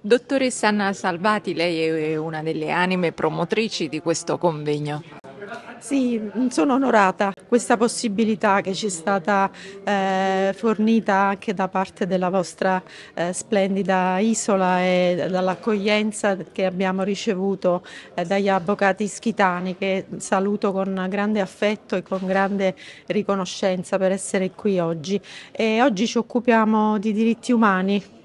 Dottoressa Anna Salvati, lei è una delle anime promotrici di questo convegno. Sì, sono onorata questa possibilità che ci è stata eh, fornita anche da parte della vostra eh, splendida isola e dall'accoglienza che abbiamo ricevuto eh, dagli avvocati schitani che saluto con grande affetto e con grande riconoscenza per essere qui oggi. E oggi ci occupiamo di diritti umani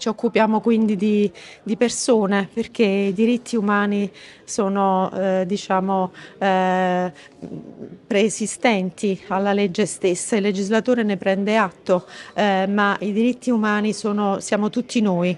ci occupiamo quindi di, di persone perché i diritti umani sono eh, diciamo, eh, preesistenti alla legge stessa, il legislatore ne prende atto, eh, ma i diritti umani sono, siamo tutti noi,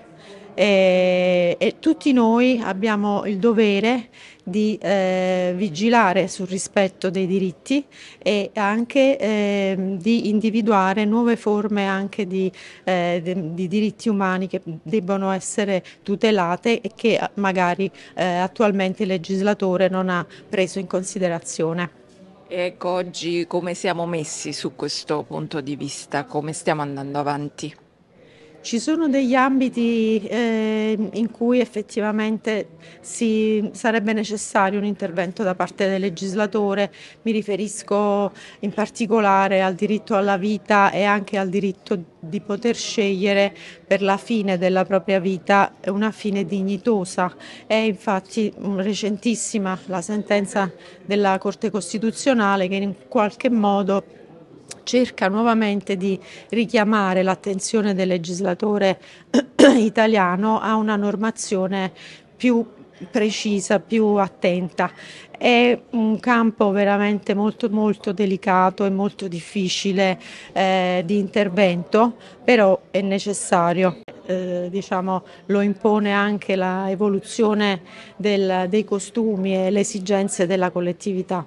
e, e tutti noi abbiamo il dovere di eh, vigilare sul rispetto dei diritti e anche eh, di individuare nuove forme anche di, eh, de, di, diritti umani che debbono essere tutelate e che eh, magari eh, attualmente il legislatore non ha preso in considerazione. Ecco, oggi come siamo messi su questo punto di vista, come stiamo andando avanti? Ci sono degli ambiti eh, in cui effettivamente si, sarebbe necessario un intervento da parte del legislatore, mi riferisco in particolare al diritto alla vita e anche al diritto di poter scegliere per la fine della propria vita una fine dignitosa. È infatti recentissima la sentenza della Corte Costituzionale che in qualche modo cerca nuovamente di richiamare l'attenzione del legislatore italiano a una normazione più precisa, più attenta. È un campo veramente molto molto delicato e molto difficile eh, di intervento, però è necessario. Eh, diciamo, lo impone anche l'evoluzione dei costumi e le esigenze della collettività.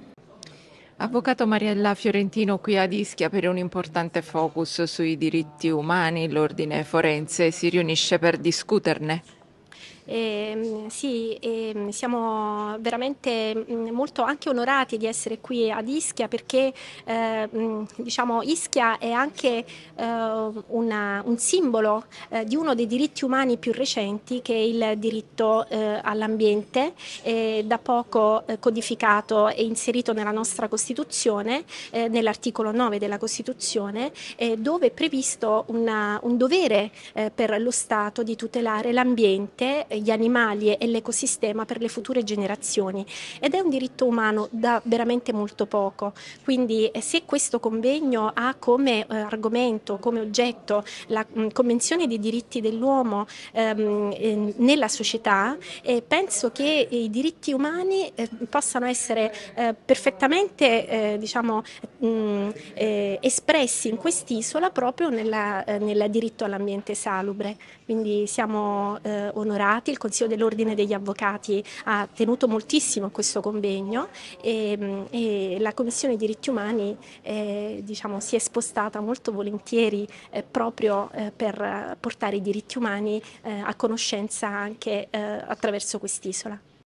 Avvocato Mariella Fiorentino qui a Ischia per un importante focus sui diritti umani. L'ordine forense si riunisce per discuterne. Eh, sì, eh, siamo veramente molto anche onorati di essere qui ad Ischia perché eh, diciamo, Ischia è anche eh, una, un simbolo eh, di uno dei diritti umani più recenti che è il diritto eh, all'ambiente, da poco codificato e inserito nella nostra Costituzione, nell'articolo 9 della Costituzione, dove è previsto una, un dovere per lo Stato di tutelare l'ambiente eh, gli animali e l'ecosistema per le future generazioni ed è un diritto umano da veramente molto poco. Quindi eh, se questo convegno ha come eh, argomento, come oggetto la Convenzione dei diritti dell'uomo ehm, nella società, eh, penso che i diritti umani eh, possano essere eh, perfettamente diciamo, mh, espressi in quest'isola proprio nel diritto all'ambiente salubre. Quindi siamo onorati Infatti il Consiglio dell'Ordine degli Avvocati ha tenuto moltissimo questo convegno e, mm, e la Commissione diritti umani eh, diciamo, si è spostata molto volentieri eh, proprio eh, per portare i diritti umani eh, a conoscenza anche eh, attraverso quest'isola.